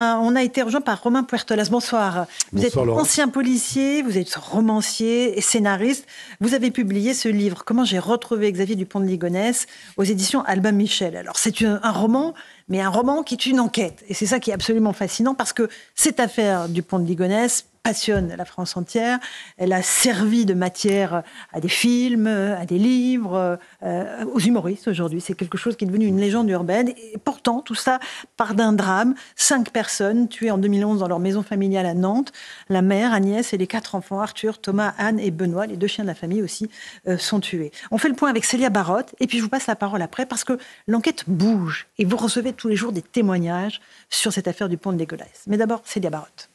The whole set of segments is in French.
Hein, on a été rejoint par Romain Puertolas. Bonsoir. Vous êtes ancien policier, vous êtes romancier et scénariste. Vous avez publié ce livre, Comment j'ai retrouvé Xavier Dupont de Ligonnès, aux éditions Albin Michel. Alors, c'est un roman, mais un roman qui est une enquête. Et c'est ça qui est absolument fascinant parce que cette affaire Dupont de Ligonnès passionne la France entière. Elle a servi de matière à des films, à des livres, euh, aux humoristes aujourd'hui. C'est quelque chose qui est devenu une légende urbaine. Et pourtant, tout ça part d'un drame. Cinq personnes tuées en 2011 dans leur maison familiale à Nantes. La mère, Agnès et les quatre enfants, Arthur, Thomas, Anne et Benoît, les deux chiens de la famille aussi, euh, sont tués. On fait le point avec Célia Barotte et puis je vous passe la parole après parce que l'enquête bouge et vous recevez tous les jours des témoignages sur cette affaire du pont de Légolès. Mais d'abord, Célia Barotte.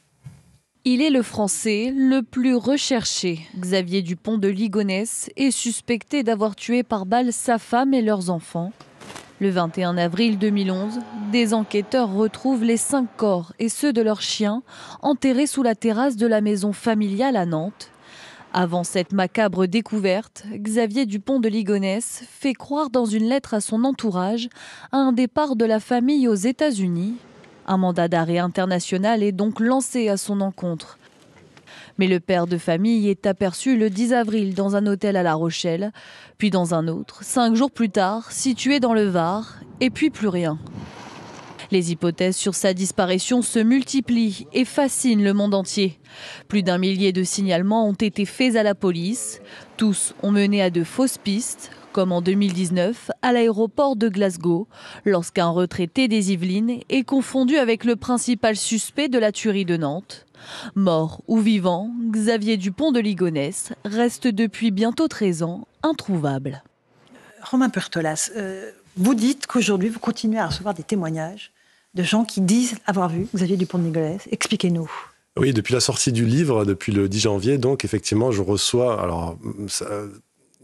Il est le français le plus recherché. Xavier Dupont de Ligonnès est suspecté d'avoir tué par balle sa femme et leurs enfants. Le 21 avril 2011, des enquêteurs retrouvent les cinq corps et ceux de leurs chiens enterrés sous la terrasse de la maison familiale à Nantes. Avant cette macabre découverte, Xavier Dupont de Ligonnès fait croire dans une lettre à son entourage à un départ de la famille aux États-Unis un mandat d'arrêt international est donc lancé à son encontre. Mais le père de famille est aperçu le 10 avril dans un hôtel à La Rochelle, puis dans un autre, cinq jours plus tard, situé dans le Var, et puis plus rien. Les hypothèses sur sa disparition se multiplient et fascinent le monde entier. Plus d'un millier de signalements ont été faits à la police. Tous ont mené à de fausses pistes, comme en 2019 à l'aéroport de Glasgow, lorsqu'un retraité des Yvelines est confondu avec le principal suspect de la tuerie de Nantes. Mort ou vivant, Xavier Dupont de Ligonnès reste depuis bientôt 13 ans introuvable. Romain Pertolas, euh, vous dites qu'aujourd'hui vous continuez à recevoir des témoignages de gens qui disent avoir vu Xavier Dupont de Ligonnès. Expliquez-nous. Oui, depuis la sortie du livre, depuis le 10 janvier, donc effectivement, je reçois alors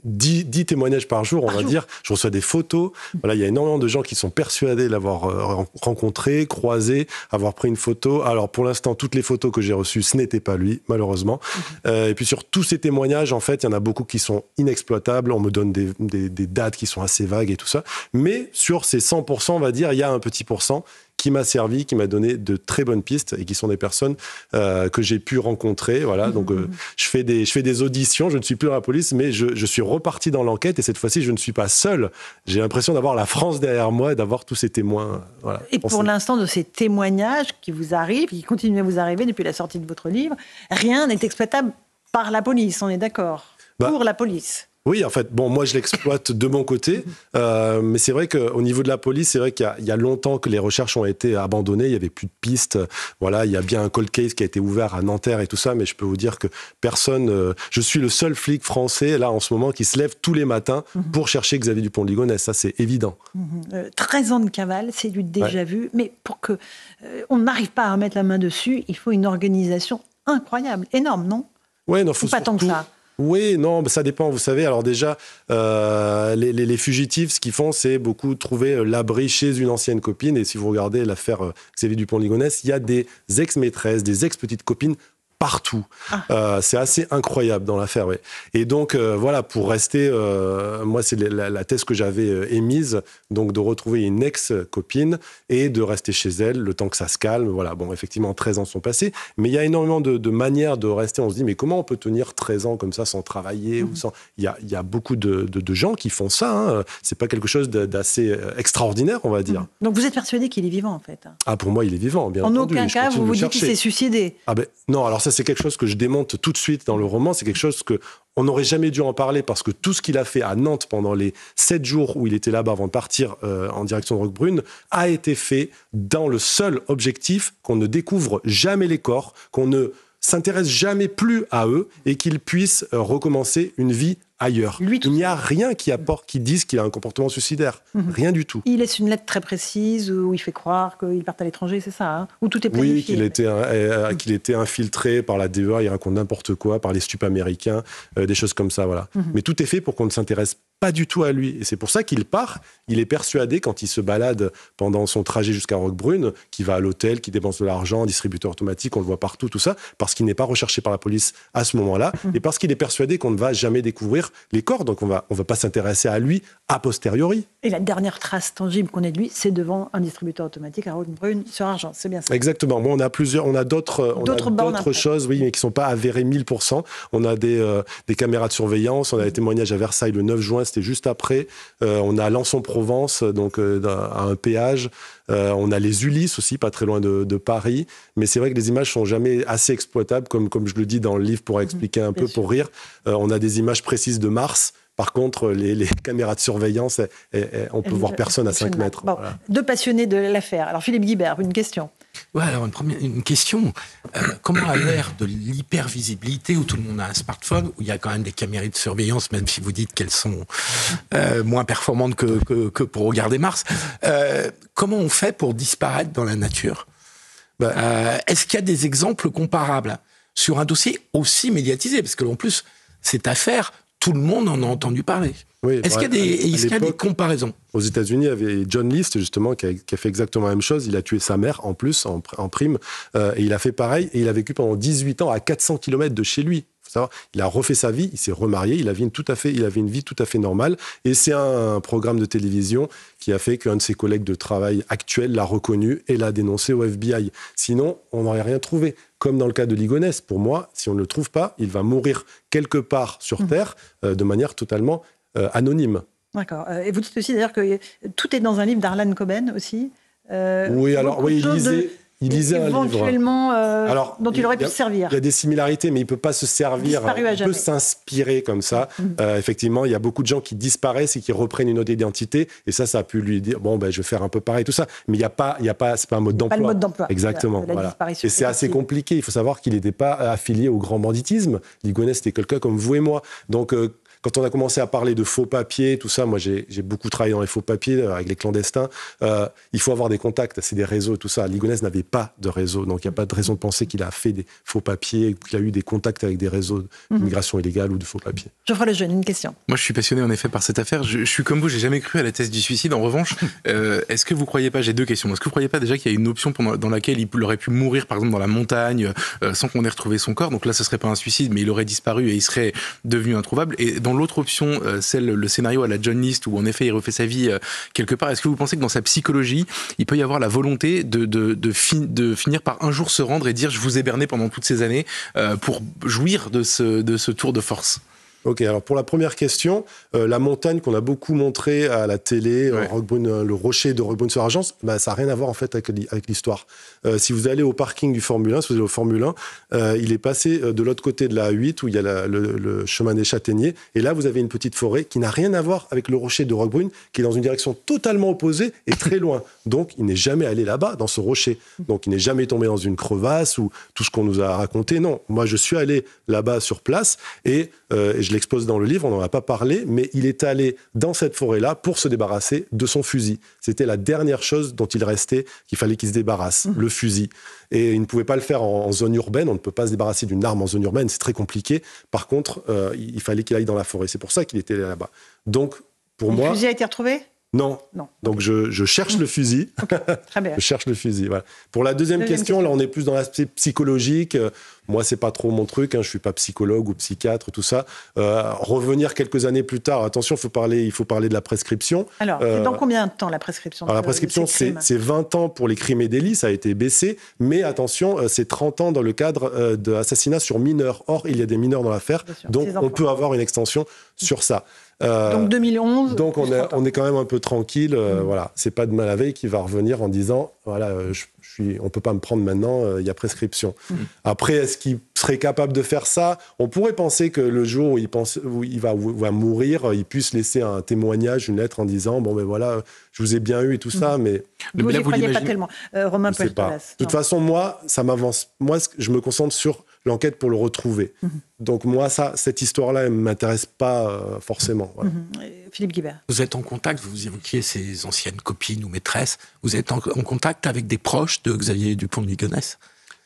10, témoignages par jour, on va dire. Je reçois des photos. Voilà, il y a énormément de gens qui sont persuadés l'avoir euh, rencontré, croisé, avoir pris une photo. Alors, pour l'instant, toutes les photos que j'ai reçues, ce n'était pas lui, malheureusement. Euh, et puis, sur tous ces témoignages, en fait, il y en a beaucoup qui sont inexploitables. On me donne des, des dates qui sont assez vagues et tout ça. Mais sur ces 100%, on va dire, il y a un petit pourcent qui m'a servi, qui m'a donné de très bonnes pistes et qui sont des personnes euh, que j'ai pu rencontrer. Voilà, mmh, donc euh, mmh, mmh. je, fais des, je fais des auditions, je ne suis plus dans la police, mais je, suis reparti dans l'enquête et cette fois-ci, je ne suis pas seul. J'ai l'impression d'avoir la France derrière moi et d'avoir tous ces témoins. et pour l'instant, de ces témoignages qui vous arrivent, qui continuent à vous arriver depuis la sortie de votre livre, rien n'est exploitable par la police, on est d'accord bah, Pour la police oui, en fait, bon, moi je l'exploite de mon côté, euh, mais c'est vrai qu'au niveau de la police, c'est vrai qu'il y, a longtemps que les recherches ont été abandonnées, il n'y avait plus de pistes. Voilà, il y a bien un cold case qui a été ouvert à Nanterre et tout ça, mais je peux vous dire que personne. Euh, je suis le seul flic français, là, en ce moment, qui se lève tous les matins mhm. pour chercher Xavier Dupont-Ligonnès, ça c'est évident. 13 mhm. euh, ans de cavale, c'est du déjà vu, mais pour que on n'arrive pas à mettre la main dessus, il faut une organisation incroyable, énorme, non Ouais, non, faut pas tant que ça. Oui, non, ça dépend. Vous savez, alors déjà, euh, les, fugitifs, ce qu'ils font, c'est beaucoup trouver euh, l'abri chez une ancienne copine. Et si vous regardez l'affaire euh, Xavier dupont ligonès il y a des ex-maîtresses, des ex-petites copines partout. Ah. Euh, c'est assez incroyable dans l'affaire. Et donc, euh, voilà, pour rester, euh, moi, c'est la, thèse que j'avais émise, donc de retrouver une ex-copine et de rester chez elle le temps que ça se calme. Voilà, bon, effectivement, 13 ans sont passés, mais il y a énormément de, manières de rester. On se dit, mais comment on peut tenir 13 ans comme ça sans travailler ou mmh. sans... il, y a, beaucoup de, gens qui font ça. Hein. C'est pas quelque chose d'assez extraordinaire, on va dire. Mmh. Donc, vous êtes persuadé qu'il est vivant, en fait hein Ah, pour moi, il est vivant, bien en entendu. En aucun cas, vous vous dites qu'il s'est suicidé. Ah ben, non, alors ça, c'est quelque chose que je démonte tout de suite dans le roman, c'est quelque chose que on n'aurait jamais dû en parler parce que tout ce qu'il a fait à Nantes pendant les sept jours où il était là-bas avant de partir euh, en direction de Roquebrune a été fait dans le seul objectif qu'on ne découvre jamais les corps, qu'on ne s'intéresse jamais plus à eux et qu'ils puissent euh, recommencer une vie ailleurs. Lui, il n'y a rien qui apporte, qui dise qu'il a un comportement suicidaire. Mhm. Rien du tout. Il laisse une lettre très précise où il fait croire qu'il part à l'étranger, c'est ça ou hein, Où tout est planifié. Oui, qu'il était, euh, euh, qu'il était infiltré par la DEA, il raconte n'importe quoi, par les stupes américains, euh, des choses comme ça, voilà. Mhm. Mais tout est fait pour qu'on ne s'intéresse pas du tout à lui. Et c'est pour ça qu'il part. Il est persuadé, quand il se balade pendant son trajet jusqu'à Roquebrune, qu'il va à l'hôtel, qu'il dépense de l'argent, distributeur automatique, on le voit partout, tout ça, parce qu'il n'est pas recherché par la police à ce moment-là, mhm. et parce qu'il est persuadé qu'on ne va jamais découvrir les corps, donc on va, on va pas s'intéresser à lui a posteriori. Et la dernière trace tangible qu'on ait de lui, c'est devant un distributeur automatique à route brune sur argent, c'est bien ça. Exactement. Bon, on a plusieurs, on a d'autres, euh, d'autres choses, oui, mais qui sont pas avérées 1000%. On a des, euh, des caméras de surveillance, on a des témoignages à Versailles le 9 juin, c'était juste après. Euh, on a Lançon-Provence, donc à un péage. on a les Ulysses aussi, pas très loin de, Paris. Mais c'est vrai que les images sont jamais assez exploitables, comme, comme je le dis dans le livre pour expliquer un peu, pour rire. on a des images précises de Mars. Par contre, les, caméras de surveillance, on peut voir personne à 5 mètres. Deux passionnés de l'affaire. Alors, Philippe Guibert, une question. Ouais, alors une, première, une question. Euh, comment à l'ère de l'hypervisibilité où tout le monde a un smartphone, où il y a quand même des caméras de surveillance, même si vous dites qu'elles sont euh, moins performantes que, pour regarder Mars, euh, comment on fait pour disparaître dans la nature ben, Est-ce qu'il y a des exemples comparables sur un dossier aussi médiatisé Parce que en plus, cette affaire tout le monde en a entendu parler. Bah, est-ce qu'il y, a des comparaisons Aux États-Unis, il y avait John List, justement, qui a, fait exactement la même chose. Il a tué sa mère, en plus, en, prime. Euh, et il a fait pareil. Et il a vécu pendant 18 ans à 400 km de chez lui il a refait sa vie, il s'est remarié, il avait une, tout à fait, il avait une vie tout à fait normale. Et c'est un, programme de télévision qui a fait qu'un de ses collègues de travail actuel l'a reconnu et l'a dénoncé au FBI. Sinon, on n'aurait rien trouvé. Comme dans le cas de Ligonès, pour moi, si on ne le trouve pas, il va mourir quelque part sur mmh. Terre euh, de manière totalement euh, anonyme. D'accord. Euh, et vous dites aussi d'ailleurs que tout est dans un livre d'Arlan Coben aussi. oui, alors oui, il lisait, il lisait un euh, dont il aurait pu servir. Il y a des similarités, mais il peut pas se servir. Il, peut s'inspirer comme ça. Mhm. Euh, effectivement, il y a beaucoup de gens qui disparaissent et qui reprennent une autre identité. Et ça, ça a pu lui dire bon, ben, je vais faire un peu pareil, tout ça. Mais il y a pas, il y a pas, c'est un mode d'emploi. d'emploi. Exactement. voilà. Et c'est assez compliqué. Il faut savoir qu'il n'était pas affilié au grand banditisme. Ligonès, c'était quelqu'un comme vous et moi. Donc, euh, quand on a commencé à parler de faux papiers, tout ça, moi j'ai beaucoup travaillé dans les faux papiers euh, avec les clandestins. Euh, il faut avoir des contacts, c'est des réseaux, tout ça. Ligonès n'avait pas de réseau, donc il n'y a pas de raison de penser qu'il a fait des faux papiers, qu'il a eu des contacts avec des réseaux mhm. d'immigration illégale ou de faux papiers. le jeune une question. Moi je suis passionné en effet par cette affaire. Je, suis comme vous, j'ai jamais cru à la thèse du suicide. En revanche, euh, est-ce que vous croyez pas, j'ai deux questions, est-ce que vous croyez pas déjà qu'il y a une option dans laquelle il aurait pu mourir par exemple dans la montagne sans qu'on ait retrouvé son corps Donc là ce serait pas un suicide, mais il aurait disparu et il serait devenu introuvable. Et l'autre option, euh, celle le scénario à la John List où en effet il refait sa vie euh, quelque part, est-ce que vous pensez que dans sa psychologie, il peut y avoir la volonté de, de, finir par un jour se rendre et dire je vous ai berné pendant toutes ces années euh, pour jouir de ce, de ce tour de force Ok, alors pour la première question, euh, la montagne qu'on a beaucoup montrée à la télé, euh, euh, le rocher de roquebrune sur argence bah, ça n'a rien à voir en fait avec, l'histoire. si vous allez au parking du Formule 1, si vous allez au Formule 1, il est passé de l'autre côté de la 8 où il y a le, le, chemin des châtaigniers, et là vous avez une petite forêt qui n'a rien à voir avec le rocher de Roquebrune, qui est dans une direction totalement opposée et très loin. Donc il n'est jamais allé là-bas, dans ce rocher. Donc il n'est jamais tombé dans une crevasse ou tout ce qu'on nous a raconté. Non, moi je suis allé là-bas sur place et euh, et je l'expose dans le livre, on n'en a pas parlé, mais il est allé dans cette forêt-là pour se débarrasser de son fusil. C'était la dernière chose dont il restait, qu'il fallait qu'il se débarrasse, mmh. le fusil. Et il ne pouvait pas le faire en, zone urbaine, on ne peut pas se débarrasser d'une arme en zone urbaine, c'est très compliqué. Par contre, euh, il fallait qu'il aille dans la forêt, c'est pour ça qu'il était là-bas. Donc, pour moi... Le fusil a été retrouvé non. non. Donc je, cherche le mmh. fusil. Très bien. je cherche le fusil. Voilà. Pour la deuxième, question, là on est plus dans l'aspect psychologique. Euh, moi, c'est pas trop mon truc. je hein. je suis pas psychologue ou psychiatre, tout ça. Euh, revenir quelques années plus tard. Attention, faut parler, il faut parler de la prescription. Alors, euh, dans combien de temps la prescription alors, La prescription, c'est 20 ans pour les crimes et délits. Ça a été baissé, mais attention, euh, c'est 30 ans dans le cadre d'assassinats sur mineurs. Or, il y a des mineurs dans l'affaire, donc on peut avoir une extension sur ça. donc 2011. Donc on est, quand même un peu tranquille. Mmh. Voilà, c'est pas de Malavé qui va revenir en disant voilà, je, on ne peut pas me prendre maintenant, euh, il y a prescription. Mm. Après, est-ce qu'il serait capable de faire ça On pourrait penser que le jour où il, pense, il va, mourir, euh, il puisse laisser un témoignage, une lettre en disant Bon, ben voilà, je vous ai bien eu et tout ça, mm. mais. Vous ne croyez pas tellement. Euh, Romain De toute façon, moi, ça m'avance. Moi, je me concentre sur l'enquête pour le retrouver. Mhm. Donc moi, ça, cette histoire-là, elle ne m'intéresse pas euh, forcément. Mhm. Philippe Guibert. Vous êtes en contact, vous évoquiez ces anciennes copines ou maîtresses, vous êtes en, en contact avec des proches de Xavier Dupont de Ligonnès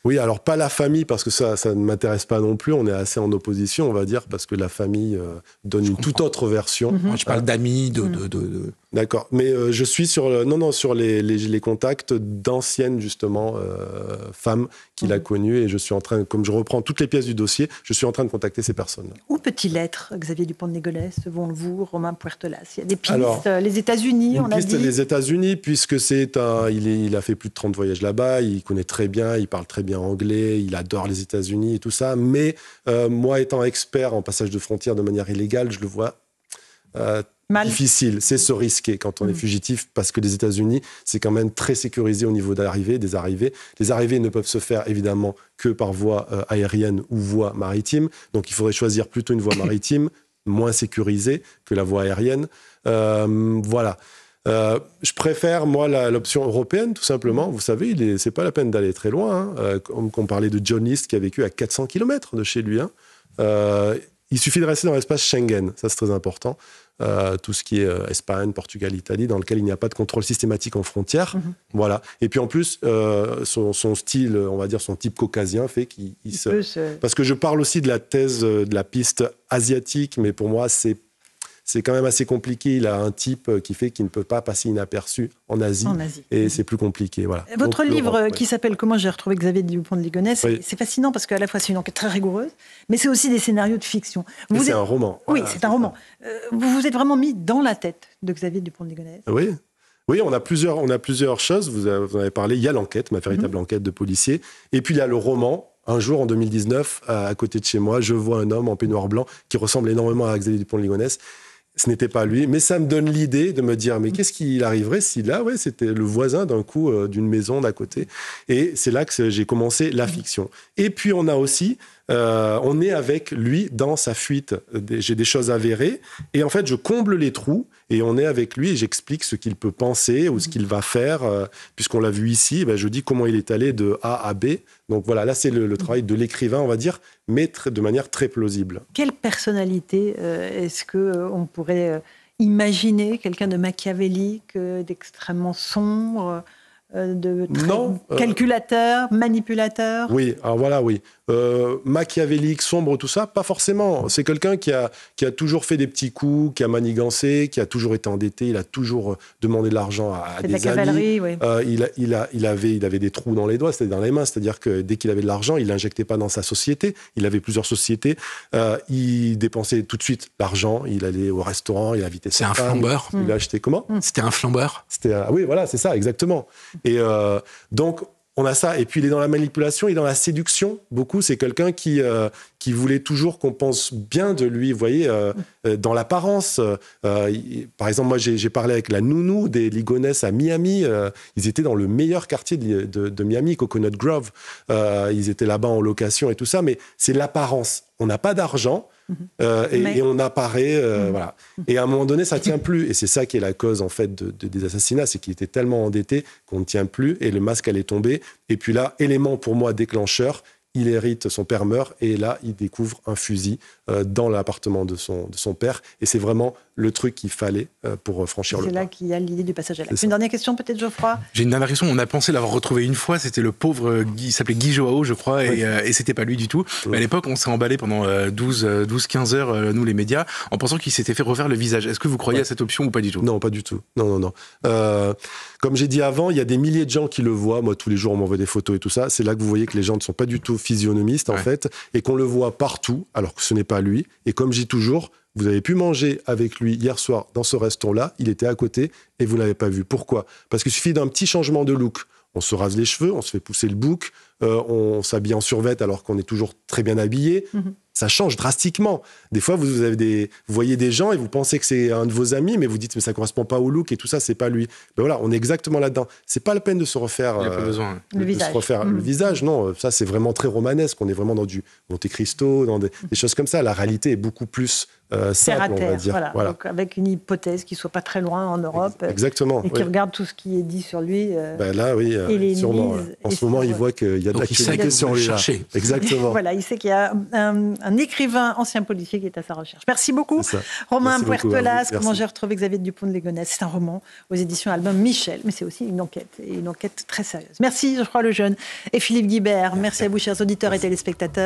oui, alors pas la famille, parce que ça, ça ne m'intéresse pas non plus. On est assez en opposition, on va dire, parce que la famille euh, donne une toute autre version. Moi, je parle d'amis, de, mm. de, de, D'accord. Mais euh, je suis sur, non, non, sur les, contacts d'anciennes, justement, euh, femmes qu'il a mm. connues. Et je suis en train, comme je reprends toutes les pièces du dossier, je suis en train de contacter ces personnes. -là. Où peut-il Xavier dupont de selon vous, Romain Puertolas Il y a des pistes. les États-Unis, on a dit. Les États-Unis, puisque c'est un, il, il a fait plus de 30 voyages là-bas, il connaît très bien, il parle très bien anglais, il adore les États-Unis et tout ça. Mais euh, moi, étant expert en passage de frontières de manière illégale, je le vois euh, difficile. C'est se risquer quand on est mm. fugitif parce que les États-Unis, c'est quand même très sécurisé au niveau d'arrivée, des arrivées. Les arrivées ne peuvent se faire évidemment que par voie euh, aérienne ou voie maritime. Donc il faudrait choisir plutôt une voie maritime moins sécurisée que la voie aérienne. voilà. Euh, je préfère, moi, l'option européenne, tout simplement. Vous savez, c'est pas la peine d'aller très loin. Hein. Euh, comme on parlait de John List qui a vécu à 400 km de chez lui. Hein. Euh, il suffit de rester dans l'espace Schengen, ça c'est très important. tout ce qui est Espagne, Portugal, Italie, dans lequel il n'y a pas de contrôle systématique en frontière. Mm-hmm. Voilà. Et puis en plus, son, style, on va dire son type caucasien fait qu'il se... se... Parce que je parle aussi de la thèse de la piste asiatique, mais pour moi, c'est c'est quand même assez compliqué. Il a un type euh, qui fait qu'il ne peut pas passer inaperçu en Asie. En Asie. Et mhm. c'est plus compliqué. Voilà. Votre livre euh, qui s'appelle Comment j'ai retrouvé Xavier Dupont de Ligonnès, c'est fascinant parce qu'à la fois c'est une enquête très rigoureuse, mais c'est aussi des scénarios de fiction. Vous C'est un roman. Oui, c'est un roman. Euh, vous vous êtes vraiment mis dans la tête de Xavier Dupont de Ligonnès. Oui. Oui, on a plusieurs, on a plusieurs choses. Vous en avez parlé. Il y a l'enquête, ma véritable mhm. enquête de policier. Et puis il y a le roman. Un jour, en 2019, à, côté de chez moi, je vois un homme en peignoir blanc qui ressemble énormément à Xavier Dupont de Ligonnès ce n'était pas lui, mais ça me donne l'idée de me dire, mais qu'est-ce qui arriverait si là, ouais, c'était le voisin d'un coup euh, d'une maison d'à côté. Et c'est là que j'ai commencé la fiction. Et puis on a aussi euh, on est avec lui dans sa fuite. J'ai des choses avérées et en fait, je comble les trous et on est avec lui et j'explique ce qu'il peut penser ou ce mhm. qu'il va faire. Euh, puisqu'on l'a vu ici, ben, je dis comment il est allé de A à B. Donc voilà, là, c'est le, mhm. travail de l'écrivain, on va dire, mais de manière très plausible. Quelle personnalité euh, est-ce qu'on on pourrait imaginer Quelqu'un de machiavélique, d'extrêmement sombre de calculateur, manipulateur. Oui, alors voilà, oui. Euh, machiavélique, sombre, tout ça. Pas forcément. C'est quelqu'un qui a, qui a toujours fait des petits coups, qui a manigancé, qui a toujours été endetté, il a toujours euh, demandé de l'argent à, des amis. Euh, il, a, il, a, il, avait, il avait des trous dans les doigts, c'était dans les mains. C'est-à-dire que dès qu'il avait de l'argent, il l'injectait pas dans sa société. Il avait plusieurs sociétés. il dépensait tout de suite l'argent. Il allait au restaurant, il invitait C'est un flambeur. Il, l'a acheté comment C'était un flambeur. C'était oui, voilà, c'est ça, exactement. Et donc, on a ça. Et puis il est dans la manipulation, il est dans la séduction. Beaucoup, c'est quelqu'un qui, euh, qui voulait toujours qu'on pense bien de lui, vous voyez, euh, euh, dans l'apparence. par exemple, moi, j'ai parlé avec la nounou des ligonès à Miami. ils étaient dans le meilleur quartier de, de Miami, Coconut Grove. ils étaient là-bas en location et tout ça, mais c'est l'apparence. On n'a pas d'argent, euh, et, on apparaît, euh, mm. voilà. Et à un moment donné, ça tient plus. Et c'est ça qui est la cause en fait des assassinats, c'est qu'il était tellement endetté qu'on ne tient plus et le masque allait tomber. Et puis là, élément pour moi déclencheur, il hérite, son père meurt et là, il découvre un fusil euh, dans l'appartement de son, de son père. Et c'est vraiment le truc qu'il fallait euh, pour euh, franchir le pas. C'est là qu'il y a l'idée du passage à l'acte. Une dernière question peut-être, Geoffroy J'ai une dernière question. On a pensé l'avoir retrouvé une fois. C'était le pauvre, Guy, il s'appelait Guy Joao, je crois, et, et c'était pas lui du tout. à l'époque, on s'est emballé pendant 12-15 heures, nous les médias, en pensant qu'il s'était fait refaire le visage. Est-ce que vous croyez à cette option ou pas du tout Non, pas du tout. Non, non, non. comme j'ai dit avant, il y a des milliers de gens qui le voient. Moi, tous les jours, on m'envoie des photos et tout ça. C'est là que vous voyez que les gens ne sont pas du tout physionomistes, en fait, et qu'on le voit partout, alors que ce n'est pas lui. Et comme j'ai toujours, vous avez pu manger avec lui hier soir dans ce restaurant-là, il était à côté et vous ne l'avez pas vu. Pourquoi Parce qu'il suffit d'un petit changement de look. On se rase les cheveux, on se fait pousser le bouc, euh, on s'habille en survêt alors qu'on est toujours très bien habillé, mhm ça change drastiquement. Des fois, vous, avez des, vous voyez des gens et vous pensez que c'est un de vos amis, mais vous dites, mais ça correspond pas au look et tout ça, c'est pas lui. Ben voilà, on est exactement là-dedans. C'est pas la peine de se refaire, euh, besoin, hein. le, visage. se refaire le mmh. visage. Non, euh, ça, c'est vraiment très romanesque. On est vraiment dans du Monte Cristo, dans des, choses comme ça. La réalité est beaucoup plus euh, simple, on va dire. Voilà. Donc, avec une hypothèse qui soit pas très loin en Europe. Euh, exactement. Et qui regarde tout ce qui est dit sur lui. Ben là, oui, sûrement. en ce moment, il voit qu'il y a de la l'actualité sur lui. Exactement. voilà, il sait qu'il y a un, un écrivain, ancien policier qui est à sa recherche. Merci beaucoup, Romain Puertolas. Comment j'ai retrouvé Xavier Dupont de Légonesse C'est un roman aux éditions Albin Michel, mais c'est aussi une enquête, et une enquête très sérieuse. Merci, je le jeune. et Philippe Guibert. Merci à vous, chers auditeurs et téléspectateurs.